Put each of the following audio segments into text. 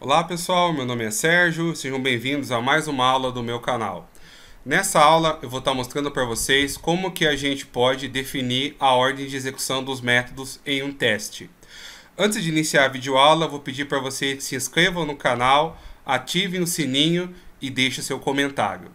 Olá pessoal, meu nome é Sérgio, sejam bem-vindos a mais uma aula do meu canal. Nessa aula eu vou estar mostrando para vocês como que a gente pode definir a ordem de execução dos métodos em um teste. Antes de iniciar a videoaula, vou pedir para vocês que se inscrevam no canal, ativem o sininho e deixem seu comentário.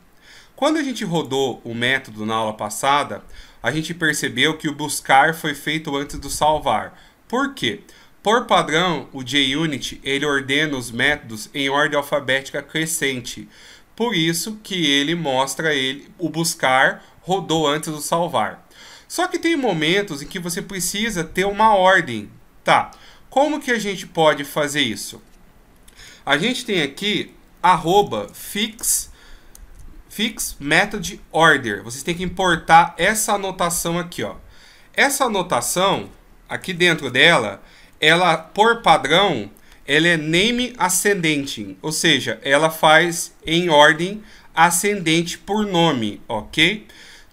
Quando a gente rodou o método na aula passada, a gente percebeu que o buscar foi feito antes do salvar. Por quê? Por padrão, o JUnit ele ordena os métodos em ordem alfabética crescente. Por isso que ele mostra ele o buscar rodou antes do salvar. Só que tem momentos em que você precisa ter uma ordem. Tá. Como que a gente pode fazer isso? A gente tem aqui arroba fix fix method order. Vocês têm que importar essa anotação aqui, ó. Essa anotação aqui dentro dela, ela, por padrão, ela é name ascendente, ou seja, ela faz em ordem ascendente por nome, ok?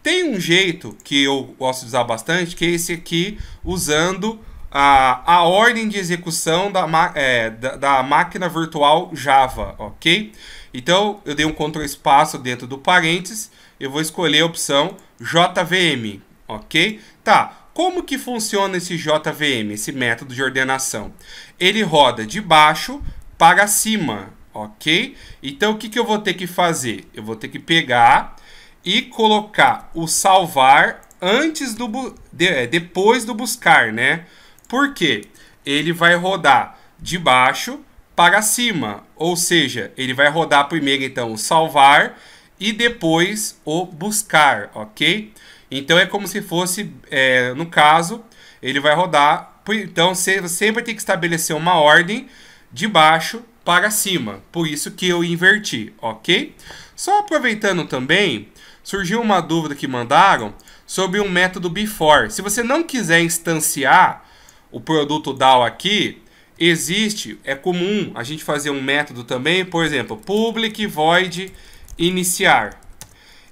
Tem um jeito que eu gosto de usar bastante, que é esse aqui, usando a, a ordem de execução da, é, da, da máquina virtual Java, ok? Então, eu dei um control espaço dentro do parênteses, eu vou escolher a opção JVM, ok? Tá, como que funciona esse JVM, esse método de ordenação? Ele roda de baixo para cima, ok? Então, o que, que eu vou ter que fazer? Eu vou ter que pegar e colocar o salvar antes do de, é, depois do buscar, né? Porque ele vai rodar de baixo para cima, ou seja, ele vai rodar primeiro então o salvar e depois o buscar, ok? Então é como se fosse, é, no caso, ele vai rodar. Então você sempre tem que estabelecer uma ordem de baixo para cima. Por isso que eu inverti, ok? Só aproveitando também, surgiu uma dúvida que mandaram sobre um método before. Se você não quiser instanciar o produto DAO aqui, existe, é comum a gente fazer um método também, por exemplo, public void iniciar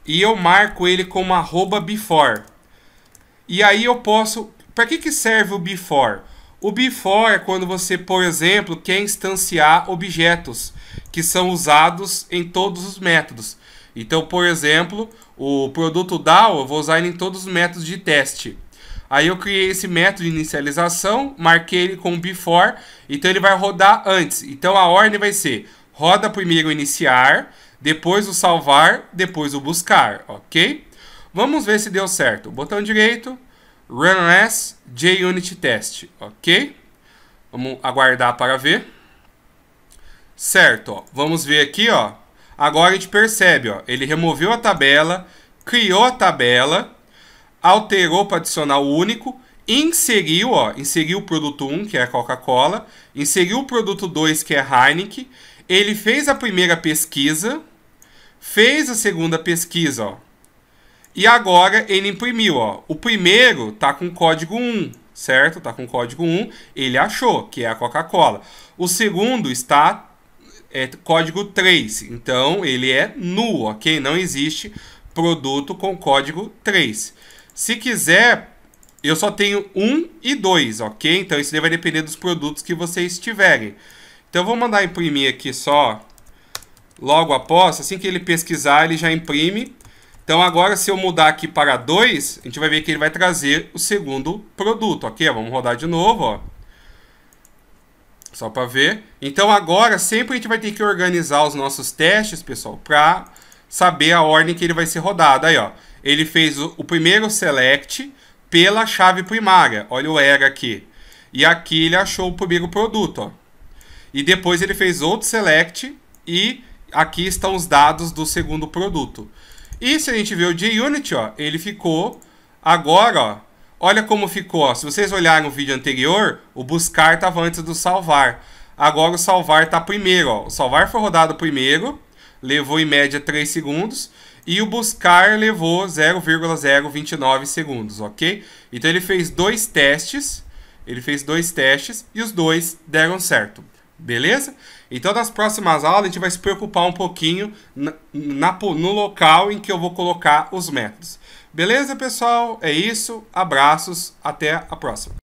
e eu marco ele como arroba before. E aí eu posso... Para que, que serve o before? O before é quando você, por exemplo, quer instanciar objetos que são usados em todos os métodos. Então, por exemplo, o produto DAO eu vou usar ele em todos os métodos de teste. Aí eu criei esse método de inicialização, marquei ele com before, então ele vai rodar antes. Então a ordem vai ser roda primeiro iniciar, depois o salvar, depois o buscar, ok? Vamos ver se deu certo. Botão direito, Run as JUnit Test, ok? Vamos aguardar para ver. Certo, ó. vamos ver aqui, ó. Agora a gente percebe, ó, ele removeu a tabela, criou a tabela, alterou para adicionar o único, inseriu, ó, inseriu o produto 1, que é a Coca-Cola, inseriu o produto 2, que é Heineken, ele fez a primeira pesquisa, fez a segunda pesquisa, ó. E agora ele imprimiu, ó. O primeiro tá com código 1, certo? Tá com código 1, ele achou que é a Coca-Cola. O segundo está é, código 3, então ele é nulo, ok? Não existe produto com código 3. Se quiser, eu só tenho 1 e 2, ok? Então isso vai depender dos produtos que vocês tiverem. Então eu vou mandar imprimir aqui só logo após, assim que ele pesquisar, ele já imprime. Então agora se eu mudar aqui para 2, a gente vai ver que ele vai trazer o segundo produto, ok? Vamos rodar de novo, ó. Só para ver. Então agora sempre a gente vai ter que organizar os nossos testes, pessoal, para saber a ordem que ele vai ser rodado. Aí, ó. Ele fez o, o primeiro select pela chave primária. Olha o era aqui. E aqui ele achou o primeiro produto, ó. E depois ele fez outro select e aqui estão os dados do segundo produto. E se a gente ver o JUnit, ó, ele ficou agora, ó, olha como ficou. Ó. Se vocês olharem o vídeo anterior, o buscar estava antes do salvar. Agora o salvar está primeiro. Ó. O salvar foi rodado primeiro, levou em média 3 segundos. E o buscar levou 0,029 segundos, ok? Então ele fez dois testes, ele fez dois testes e os dois deram certo. Beleza? Então, nas próximas aulas, a gente vai se preocupar um pouquinho na, na, no local em que eu vou colocar os métodos. Beleza, pessoal? É isso. Abraços. Até a próxima.